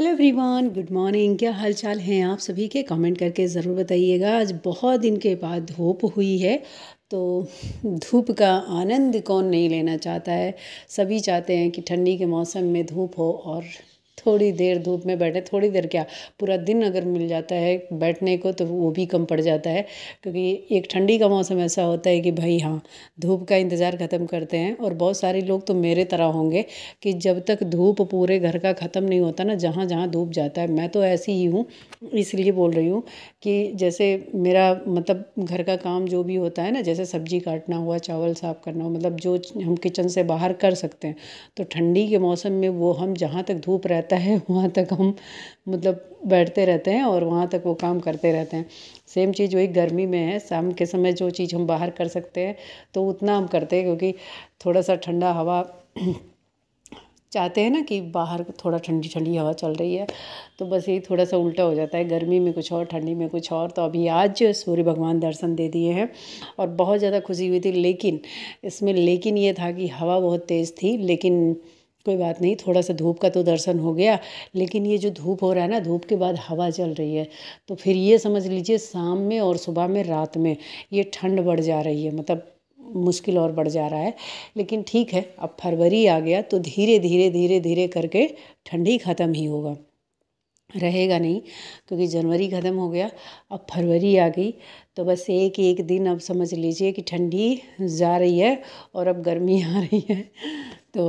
hello everyone good morning क्या हालचाल हैं आप सभी के कमेंट करके ज़रूर बताइएगा आज बहुत दिन के बाद धूप हुई है तो धूप का आनंद कौन नहीं लेना चाहता है सभी चाहते हैं कि ठंडी के मौसम में धूप हो और थोड़ी देर धूप में बैठे थोड़ी देर क्या पूरा दिन अगर मिल जाता है बैठने को तो वो भी कम पड़ जाता है क्योंकि एक ठंडी का मौसम ऐसा होता है कि भाई हाँ धूप का इंतज़ार ख़त्म करते हैं और बहुत सारे लोग तो मेरे तरह होंगे कि जब तक धूप पूरे घर का ख़त्म नहीं होता ना जहाँ जहाँ धूप जाता है मैं तो ऐसी ही हूँ इसलिए बोल रही हूँ कि जैसे मेरा मतलब घर का काम जो भी होता है ना जैसे सब्जी काटना हुआ चावल साफ़ करना हुआ मतलब जो हम किचन से बाहर कर सकते हैं तो ठंडी के मौसम में वो हम जहाँ तक धूप रहते रहता है वहाँ तक हम मतलब बैठते रहते हैं और वहाँ तक वो काम करते रहते हैं सेम चीज़ वही गर्मी में है शाम के समय जो चीज़ हम बाहर कर सकते हैं तो उतना हम करते हैं क्योंकि थोड़ा सा ठंडा हवा चाहते हैं ना कि बाहर थोड़ा ठंडी ठंडी हवा चल रही है तो बस यही थोड़ा सा उल्टा हो जाता है गर्मी में कुछ और ठंडी में कुछ और तो अभी आज सूर्य भगवान दर्शन दे दिए हैं और बहुत ज़्यादा खुशी हुई थी लेकिन इसमें लेकिन ये था कि हवा बहुत तेज़ थी लेकिन कोई बात नहीं थोड़ा सा धूप का तो दर्शन हो गया लेकिन ये जो धूप हो रहा है ना धूप के बाद हवा चल रही है तो फिर ये समझ लीजिए शाम में और सुबह में रात में ये ठंड बढ़ जा रही है मतलब मुश्किल और बढ़ जा रहा है लेकिन ठीक है अब फरवरी आ गया तो धीरे धीरे धीरे धीरे करके ठंडी ख़त्म ही होगा रहेगा नहीं क्योंकि जनवरी ख़त्म हो गया अब फरवरी आ गई तो बस एक एक दिन अब समझ लीजिए कि ठंडी जा रही है और अब गर्मी आ रही है तो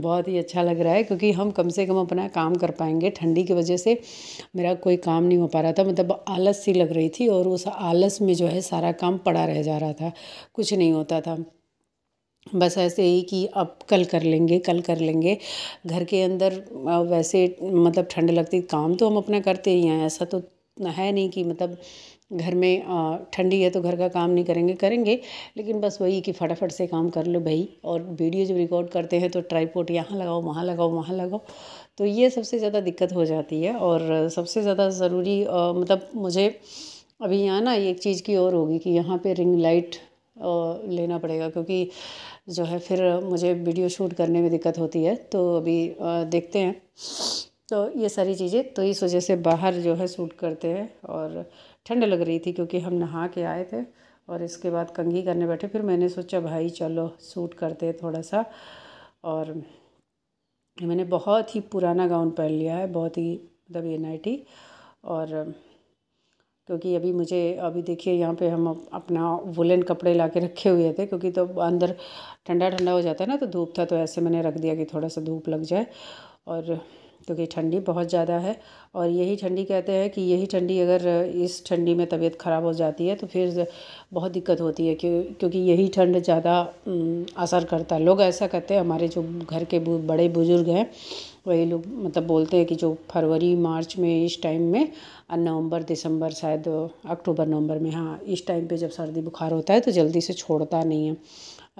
बहुत ही अच्छा लग रहा है क्योंकि हम कम से कम अपना काम कर पाएंगे ठंडी की वजह से मेरा कोई काम नहीं हो पा रहा था मतलब आलस सी लग रही थी और उस आलस में जो है सारा काम पड़ा रह जा रहा था कुछ नहीं होता था बस ऐसे ही कि अब कल कर लेंगे कल कर लेंगे घर के अंदर वैसे मतलब ठंड लगती काम तो हम अपना करते ही हैं ऐसा तो है नहीं कि मतलब घर में ठंडी है तो घर का काम नहीं करेंगे करेंगे लेकिन बस वही कि फटाफट से काम कर लो भाई और वीडियो जब रिकॉर्ड करते हैं तो ट्राईपोर्ट यहाँ लगाओ वहाँ लगाओ वहाँ लगाओ तो ये सबसे ज़्यादा दिक्कत हो जाती है और सबसे ज़्यादा ज़रूरी मतलब मुझे अभी यहाँ ना एक चीज़ की और होगी कि यहाँ पर रिंग लाइट लेना पड़ेगा क्योंकि जो है फिर मुझे वीडियो शूट करने में दिक्कत होती है तो अभी देखते हैं तो ये सारी चीज़ें तो इस वजह से बाहर जो है शूट करते हैं और ठंड लग रही थी क्योंकि हम नहा के आए थे और इसके बाद कंघी करने बैठे फिर मैंने सोचा भाई चलो सूट करते थोड़ा सा और मैंने बहुत ही पुराना गाउन पहन लिया है बहुत ही मतलब ये नाइटी और क्योंकि अभी मुझे अभी देखिए यहाँ पे हम अपना वुलन कपड़े ला के रखे हुए थे क्योंकि तो अंदर ठंडा ठंडा हो जाता है ना तो धूप था तो ऐसे मैंने रख दिया कि थोड़ा सा धूप लग जाए और क्योंकि ठंडी बहुत ज़्यादा है और यही ठंडी कहते हैं कि यही ठंडी अगर इस ठंडी में तबीयत ख़राब हो जाती है तो फिर बहुत दिक्कत होती है क्यों क्योंकि यही ठंड ज़्यादा असर करता है लोग ऐसा कहते हैं हमारे जो घर के बड़े बुज़ुर्ग हैं वही लोग मतलब बोलते हैं कि जो फरवरी मार्च में इस टाइम में और नवंबर दिसंबर शायद अक्टूबर नवंबर में हाँ इस टाइम पे जब सर्दी बुखार होता है तो जल्दी से छोड़ता नहीं है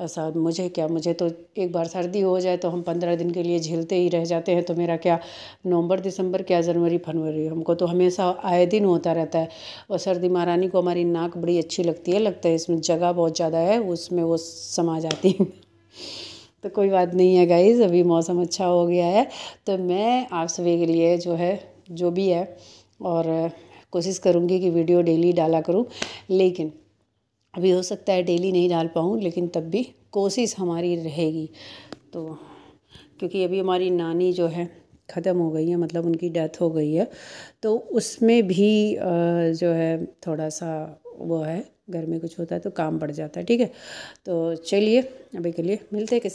ऐसा मुझे क्या मुझे तो एक बार सर्दी हो जाए तो हम पंद्रह दिन के लिए झेलते ही रह जाते हैं तो मेरा क्या नवंबर दिसंबर क्या जनवरी फरवरी हमको तो हमेशा आए दिन होता रहता है और सर्दी महारानी को हमारी नाक बड़ी अच्छी लगती है लगता है इसमें जगह बहुत ज़्यादा है उसमें वो समा जाती है तो कोई बात नहीं है गाइज अभी मौसम अच्छा हो गया है तो मैं आप सभी के लिए जो है जो भी है और कोशिश करूँगी कि वीडियो डेली डाला करूँ लेकिन अभी हो सकता है डेली नहीं डाल पाऊँ लेकिन तब भी कोशिश हमारी रहेगी तो क्योंकि अभी हमारी नानी जो है ख़त्म हो गई है मतलब उनकी डेथ हो गई है तो उसमें भी जो है थोड़ा सा वो है घर में कुछ होता है तो काम बढ़ जाता है ठीक है तो चलिए अभी के लिए मिलते हैं